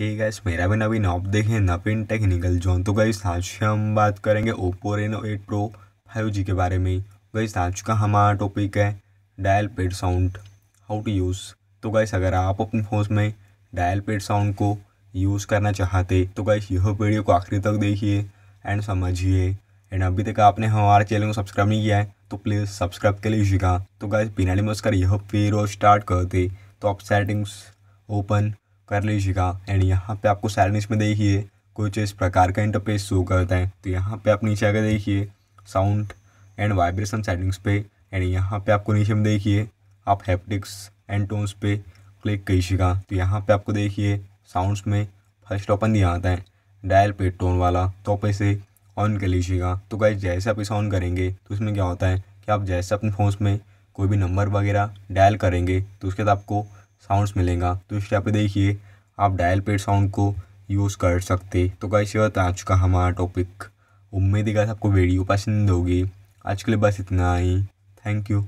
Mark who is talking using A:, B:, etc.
A: ये गैस मेरा भी नवीन आप देखें नवीन टेक्निकल जोन तो गई आज हम बात करेंगे Oppo Reno eight pro five G के बारे में गाइस आज का हमारा टॉपिक है dial pad sound how to use तो गैस अगर आप अपने फ़ोन में डायल पेड साउंड को यूज़ करना चाहते तो गैस यह वीडियो को आखिरी तक देखिए एंड समझिए एंड अभी तक आपने हमारे चैनल को सब्सक्राइब नहीं किया है तो प्लीज़ सब्सक्राइब कर लीजिएगा तो गैस बिना डिमोस यह वीडियो स्टार्ट करते तो आप सेटिंग्स ओपन कर लीजिएगा एंड यहाँ पे आपको सैडनेस में देखिए कुछ इस प्रकार का इंटरफेस शो करता है तो यहाँ पे आप नीचे आकर देखिए साउंड एंड वाइब्रेशन सेटिंग्स पे एंड यहाँ पे आपको नीचे में देखिए आप हैप्टिक्स एंड टोन्स पे क्लिक कीजिएगा तो यहाँ पे आपको देखिए साउंड्स में फर्स्ट ऑपन दिया आता है डायल पे टोन वाला तो आप इसे ऑन कर लीजिएगा तो गाइज जैसे आप इसे ऑन करेंगे तो इसमें क्या होता है कि आप जैसे अपने फ़ोन में कोई भी नंबर वगैरह डायल करेंगे तो उसके बाद आपको साउंड्स मिलेगा तो इस टाइप देखिए आप डायल पेड साउंड को यूज़ कर सकते तो कैसे होता आज का हमारा टॉपिक उम्मीद है आपको वीडियो पसंद होगी आज के लिए बस इतना ही थैंक यू